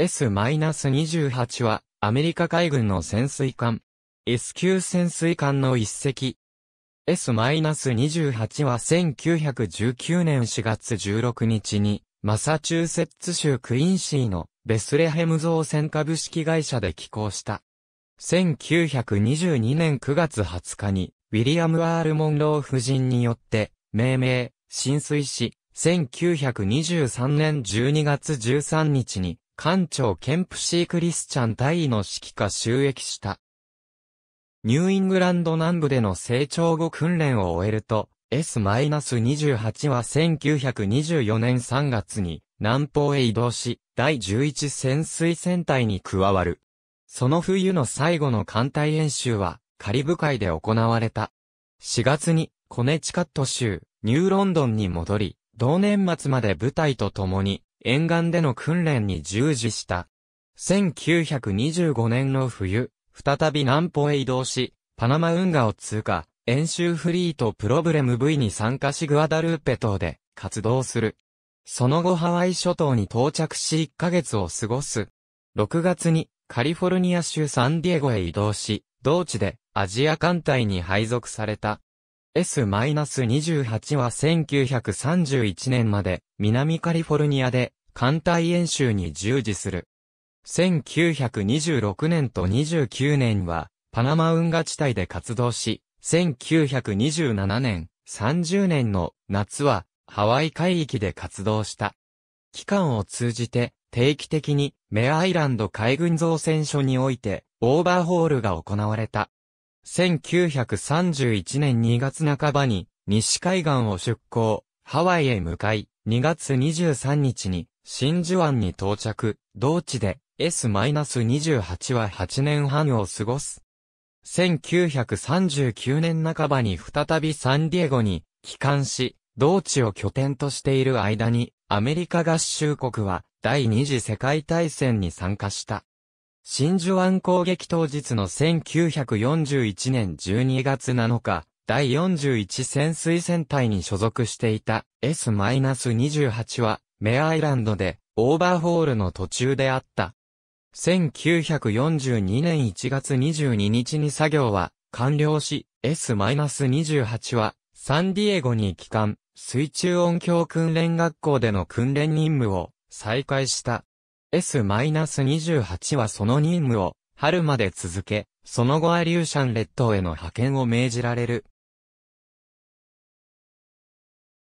S-28 は、アメリカ海軍の潜水艦。S 級潜水艦の一隻。S-28 は1919年4月16日に、マサチューセッツ州クインシーのベスレヘム造船株式会社で寄港した。1922年9月20日に、ウィリアム・アール・モンロー夫人によって、命名、浸水し、1923年12月13日に、艦長ケンプシー・クリスチャン大尉の指揮下収益した。ニューイングランド南部での成長後訓練を終えると、S-28 は1924年3月に南方へ移動し、第11潜水戦隊に加わる。その冬の最後の艦隊演習はカリブ海で行われた。4月にコネチカット州、ニューロンドンに戻り、同年末まで部隊と共に沿岸での訓練に従事した。1925年の冬、再び南方へ移動し、パナマ運河を通過、演習フリートプロブレム V に参加しグアダルーペ島で活動する。その後ハワイ諸島に到着し1ヶ月を過ごす。6月にカリフォルニア州サンディエゴへ移動し、同地でアジア艦隊に配属された。S-28 は1931年まで南カリフォルニアで艦隊演習に従事する。1926年と29年はパナマ運河地帯で活動し、1927年、30年の夏はハワイ海域で活動した。期間を通じて定期的にメアイランド海軍造船所においてオーバーホールが行われた。1931年2月半ばに、西海岸を出港、ハワイへ向かい、2月23日に、真珠湾に到着、同地で S-28 は8年半を過ごす。1939年半ばに再びサンディエゴに帰還し、同地を拠点としている間に、アメリカ合衆国は第二次世界大戦に参加した。真珠湾攻撃当日の1941年12月7日、第41潜水船隊に所属していた S-28 は、メアイランドで、オーバーホールの途中であった。1942年1月22日に作業は完了し、S-28 はサンディエゴに帰還、水中音響訓練学校での訓練任務を再開した。S-28 はその任務を春まで続け、その後アリューシャン列島への派遣を命じられる。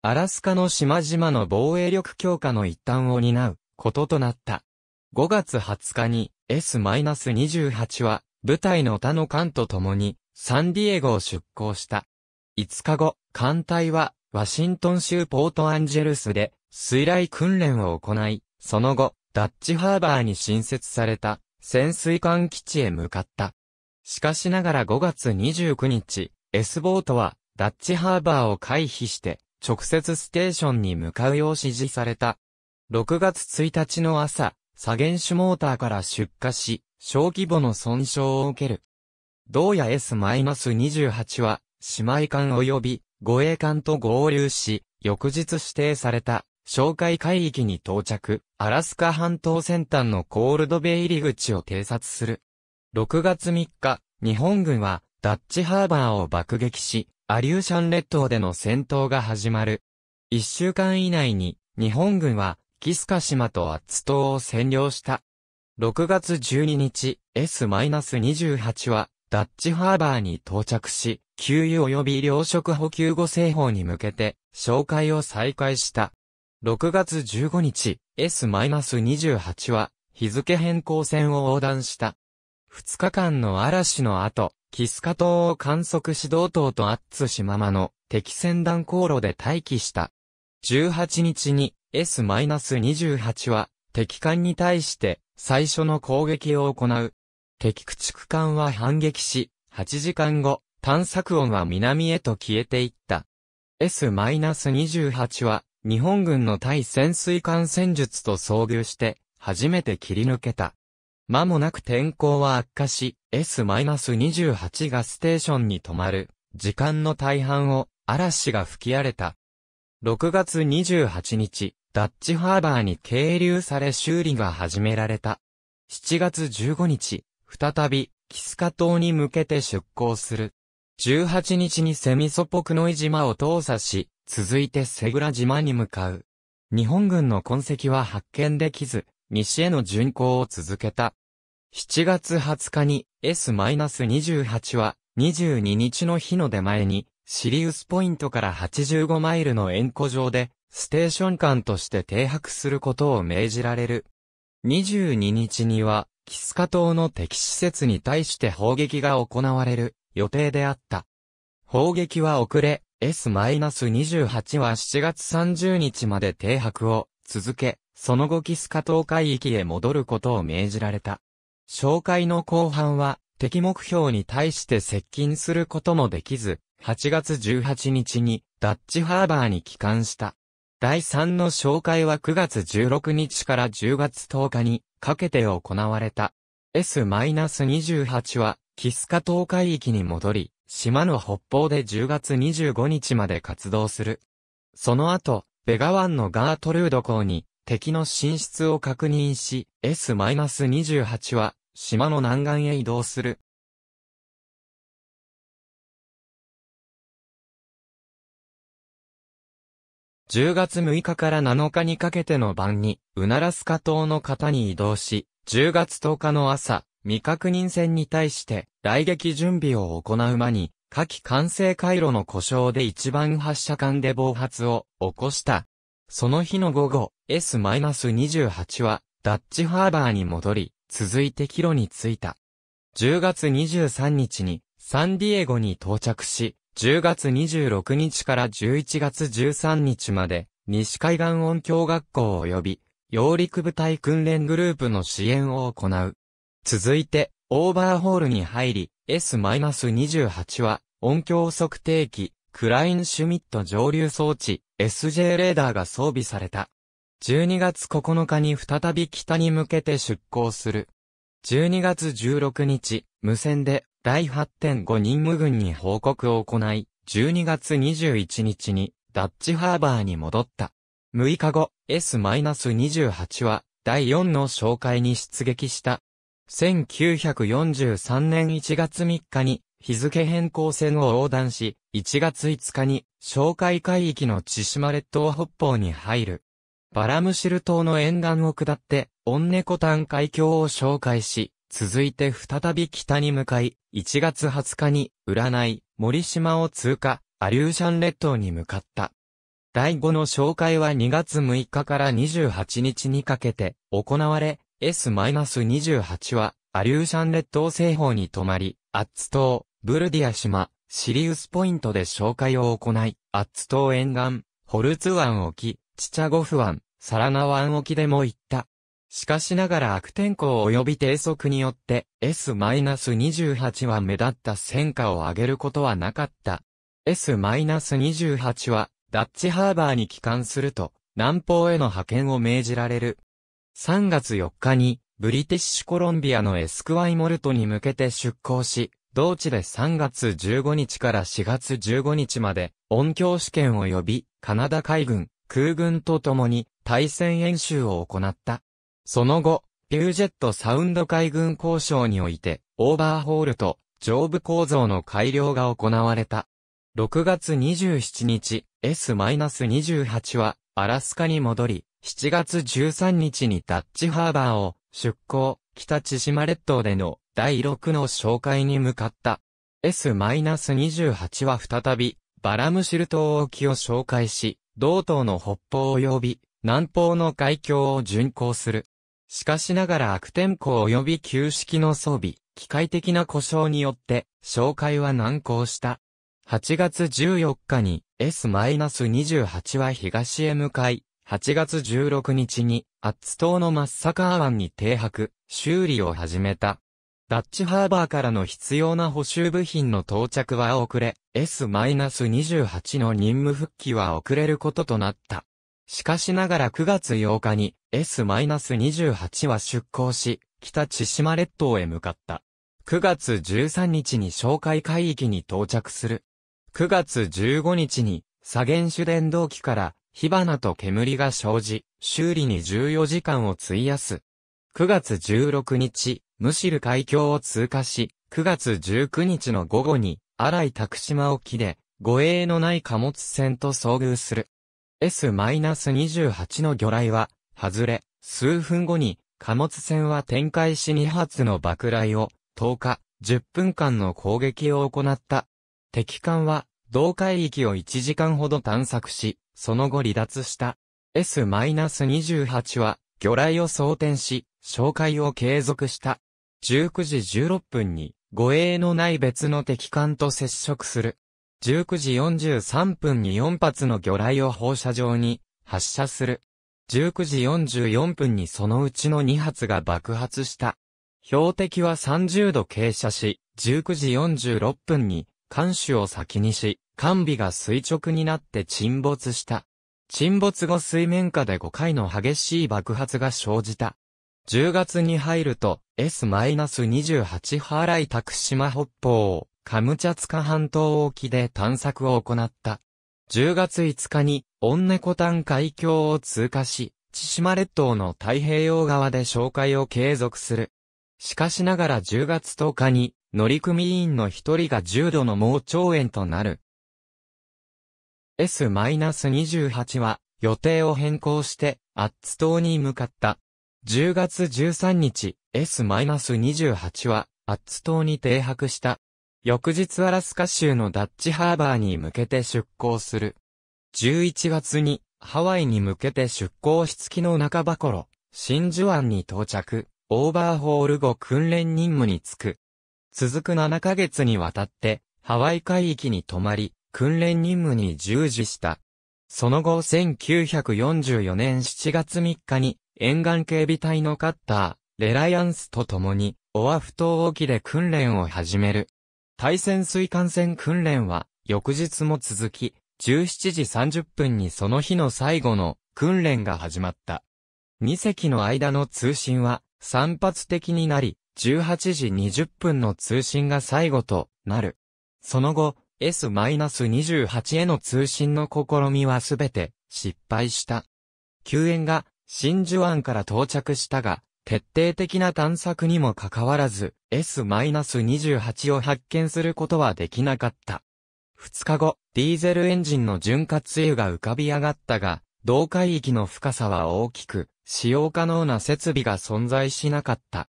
アラスカの島々の防衛力強化の一端を担うこととなった。5月20日に S-28 は部隊の他の艦と共にサンディエゴを出港した。5日後、艦隊はワシントン州ポートアンジェルスで水雷訓練を行い、その後、ダッチハーバーに新設された潜水艦基地へ向かった。しかしながら5月29日、S ボートはダッチハーバーを回避して直接ステーションに向かうよう指示された。6月1日の朝、左原種モーターから出火し、小規模の損傷を受ける。同野 S-28 は、姉妹艦及び護衛艦と合流し、翌日指定された。紹介海域に到着、アラスカ半島先端のコールドベイ入り口を偵察する。6月3日、日本軍はダッチハーバーを爆撃し、アリューシャン列島での戦闘が始まる。1週間以内に日本軍はキスカ島とアッツ島を占領した。6月12日、S-28 はダッチハーバーに到着し、給油及び糧食補給後製法に向けて、紹介を再開した。6月15日、S-28 は、日付変更線を横断した。2日間の嵐の後、キスカ島を観測指導島とアッツママの敵船団航路で待機した。18日に S-28 は敵艦に対して最初の攻撃を行う。敵駆逐艦は反撃し、8時間後、探索音は南へと消えていった。S-28 は日本軍の対潜水艦戦術と遭遇して、初めて切り抜けた。間もなく天候は悪化し、S-28 がステーションに止まる、時間の大半を嵐が吹き荒れた。6月28日、ダッチハーバーに係留され修理が始められた。7月15日、再び、キスカ島に向けて出港する。18日にセミソポクノイ島を倒査し、続いてセグラ島に向かう。日本軍の痕跡は発見できず、西への巡航を続けた。7月20日に S-28 は22日の日の出前にシリウスポイントから85マイルの円弧上でステーション艦として停泊することを命じられる。22日にはキスカ島の敵施設に対して砲撃が行われる予定であった。砲撃は遅れ、S-28 は7月30日まで停泊を続け、その後キスカ島海域へ戻ることを命じられた。紹介の後半は敵目標に対して接近することもできず、8月18日にダッチハーバーに帰還した。第3の紹介は9月16日から10月10日にかけて行われた。S-28 はキスカ島海域に戻り、島の北方で10月25日まで活動する。その後、ベガ湾のガートルード港に敵の進出を確認し、S-28 は島の南岸へ移動する。10月6日から7日にかけての晩に、ウナラスカ島の方に移動し、10月10日の朝、未確認船に対して、来撃準備を行う間に、火器完成回路の故障で一番発射管で暴発を起こした。その日の午後、S-28 は、ダッチハーバーに戻り、続いて帰路に着いた。10月23日に、サンディエゴに到着し、10月26日から11月13日まで、西海岸音響学校及び、揚陸部隊訓練グループの支援を行う。続いて、オーバーホールに入り、S-28 は、音響測定器、クラインシュミット上流装置、SJ レーダーが装備された。12月9日に再び北に向けて出港する。12月16日、無線で、第8.5任務軍に報告を行い、12月21日に、ダッチハーバーに戻った。6日後、S-28 は、第4の紹介に出撃した。1943年1月3日に日付変更線を横断し、1月5日に哨戒海域の千島列島北方に入る。バラムシル島の沿岸を下って、オンネコタン海峡を紹介し、続いて再び北に向かい、1月20日に、占い、森島を通過、アリューシャン列島に向かった。第5の紹介は2月6日から28日にかけて行われ、S-28 は、アリューシャン列島西方に止まり、アッツ島、ブルディア島、シリウスポイントで紹介を行い、アッツ島沿岸、ホルツ湾沖、チチャゴフ湾、サラナ湾沖でも行った。しかしながら悪天候及び低速によって S-28 は目立った戦果を上げることはなかった。S-28 はダッチハーバーに帰還すると南方への派遣を命じられる3月4日に、ブリティッシュコロンビアのエスクワイモルトに向けて出港し、同地で3月15日から4月15日まで、音響試験及び、カナダ海軍、空軍と共に、対戦演習を行った。その後、ピュージェットサウンド海軍交渉において、オーバーホールと、上部構造の改良が行われた。6月27日、S-28 は、アラスカに戻り、7月13日にタッチハーバーを出港、北千島列島での第6の紹介に向かった。S-28 は再び、バラムシル島沖を紹介し、同島の北方及び南方の海峡を巡航する。しかしながら悪天候及び旧式の装備、機械的な故障によって、紹介は難航した。8月14日に S-28 は東へ向かい、8月16日に、アッツ島のマッサカー湾に停泊、修理を始めた。ダッチハーバーからの必要な補修部品の到着は遅れ、S-28 の任務復帰は遅れることとなった。しかしながら9月8日に S-28 は出港し、北千島列島へ向かった。9月13日に紹介海域に到着する。9月15日に左舷主電動機から火花と煙が生じ、修理に14時間を費やす。9月16日、むしる海峡を通過し、9月19日の午後に、荒井拓島沖で、護衛のない貨物船と遭遇する。S-28 の魚雷は、外れ、数分後に、貨物船は展開し2発の爆雷を、10日、10分間の攻撃を行った。敵艦は、同海域を1時間ほど探索し、その後離脱した。S-28 は、魚雷を装填し、紹介を継続した。19時16分に、護衛のない別の敵艦と接触する。19時43分に4発の魚雷を放射状に発射する。19時44分にそのうちの2発が爆発した。標的は30度傾斜し、19時46分に艦首を先にし、艦尾が垂直になって沈没した。沈没後水面下で5回の激しい爆発が生じた。10月に入ると S-28 ハーライ拓島北方、カムチャツカ半島沖で探索を行った。10月5日に、オンネコタン海峡を通過し、千島列島の太平洋側で紹介を継続する。しかしながら10月10日に、乗組員の一人が重度の盲腸炎となる。S-28 は予定を変更してアッツ島に向かった。10月13日、S-28 はアッツ島に停泊した。翌日アラスカ州のダッチハーバーに向けて出港する。11月にハワイに向けて出港し月の半ば頃、真珠湾に到着、オーバーホール後訓練任務に就く。続く7ヶ月にわたって、ハワイ海域に泊まり、訓練任務に従事した。その後1944年7月3日に沿岸警備隊のカッター、レライアンスと共にオアフ島沖で訓練を始める。対潜水艦船訓練は翌日も続き、17時30分にその日の最後の訓練が始まった。2隻の間の通信は散発的になり、18時20分の通信が最後となる。その後、S-28 への通信の試みはすべて失敗した。救援が真珠湾から到着したが、徹底的な探索にもかかわらず、S-28 を発見することはできなかった。2日後、ディーゼルエンジンの潤滑油が浮かび上がったが、同海域の深さは大きく、使用可能な設備が存在しなかった。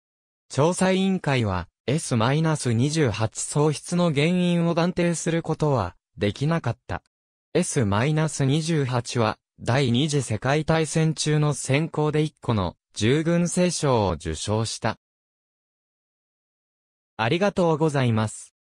調査委員会は、S-28 喪失の原因を断定することはできなかった。S-28 は第二次世界大戦中の選考で1個の従軍聖賞を受賞した。ありがとうございます。